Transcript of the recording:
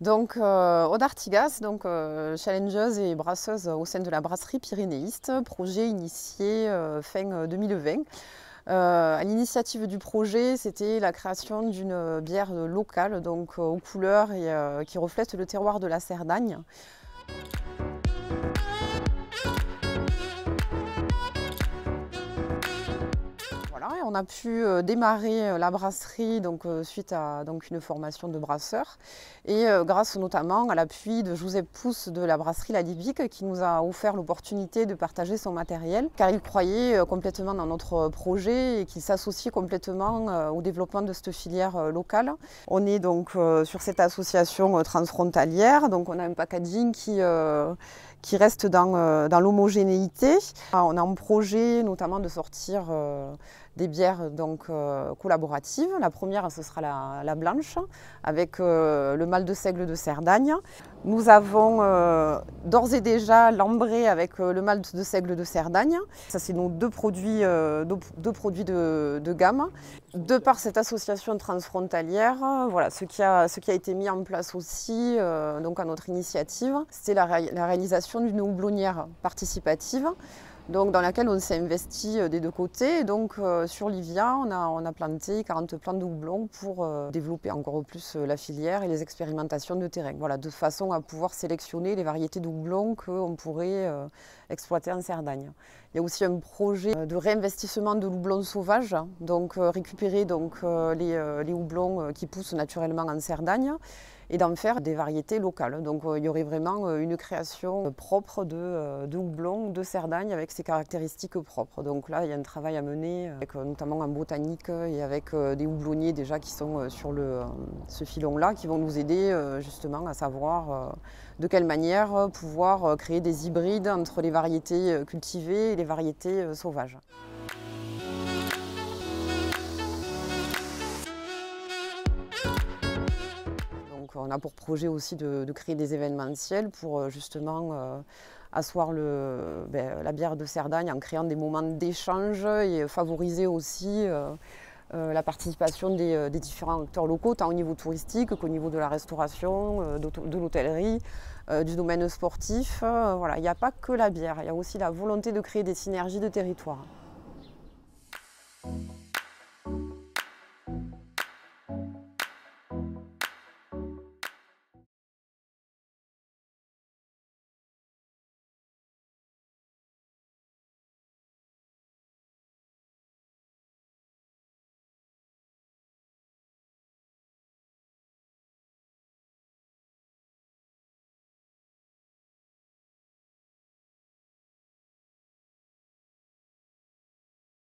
Donc, euh, donc, euh, challengeuse et brasseuse au sein de la brasserie pyrénéiste, projet initié euh, fin 2020. Euh, à l'initiative du projet, c'était la création d'une bière locale, donc aux couleurs et qui reflète le terroir de la Cerdagne. on a pu euh, démarrer euh, la brasserie donc, euh, suite à donc, une formation de brasseur et grâce notamment à l'appui de Joseph Pousse de la brasserie La Libique qui nous a offert l'opportunité de partager son matériel car il croyait complètement dans notre projet et qu'il s'associe complètement au développement de cette filière locale. On est donc sur cette association transfrontalière, donc on a un packaging qui, qui reste dans, dans l'homogénéité. Ah, on a un projet notamment de sortir des bières donc, euh, collaboratives. La première, ce sera la, blanche, avec euh, le mal de seigle de Cerdagne. Nous avons euh, d'ores et déjà l'ambré avec le mal de seigle de Cerdagne. Ça, c'est donc deux produits, produits de, gamme. De par cette association transfrontalière, voilà, ce, qui a, ce qui a été mis en place aussi donc à notre initiative, c'est la réalisation d'une houblonnière participative dans laquelle on s'est investi euh, des deux côtés. Donc euh, sur Livia, on a, planté 40 plants de houblon pour euh, développer encore plus la filière et les expérimentations de terrain. Voilà, de façon à pouvoir sélectionner les variétés de houblon qu'on pourrait exploiter en Cerdagne. Il y a aussi un projet de réinvestissement de houblon sauvage, hein, donc récupérer donc, les, les houblons qui poussent naturellement en Cerdagne et d'en faire des variétés locales. Donc euh, il y aurait vraiment euh, une création euh, propre de, de houblon de Cerdagne avec ses caractéristiques propres. Donc là, il y a un travail à mener, avec, notamment en botanique et avec des houblonniers déjà qui sont sur ce filon-là, qui vont nous aider justement à savoir de quelle manière pouvoir créer des hybrides entre les variétés cultivées et les variétés sauvages. on a pour projet aussi de, créer des événementiels pour euh, justement euh, asseoir ben, la bière de Cerdagne en créant des moments d'échange et favoriser aussi euh, la participation des, différents acteurs locaux, tant au niveau touristique qu'au niveau de la restauration, de l'hôtellerie, du domaine sportif. voilà, il n'y a pas que la bière, il y a aussi la volonté de créer des synergies de territoire.